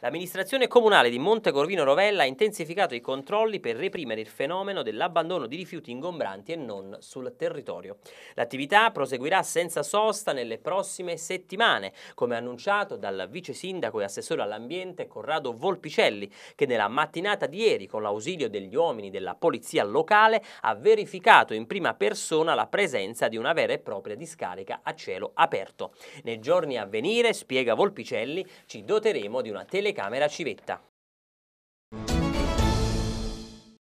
L'amministrazione comunale di Monte Corvino Rovella ha intensificato i controlli per reprimere il fenomeno dell'abbandono di rifiuti ingombranti e non sul territorio. L'attività proseguirà senza sosta nelle prossime settimane, come annunciato dal vice sindaco e assessore all'ambiente Corrado Volpicelli, che nella mattinata di ieri, con l'ausilio degli uomini della polizia locale, ha verificato in prima persona la presenza di una vera e propria discarica a cielo aperto. Nei giorni a venire, spiega Volpicelli, ci doteremo di una telecamera telecamera civetta.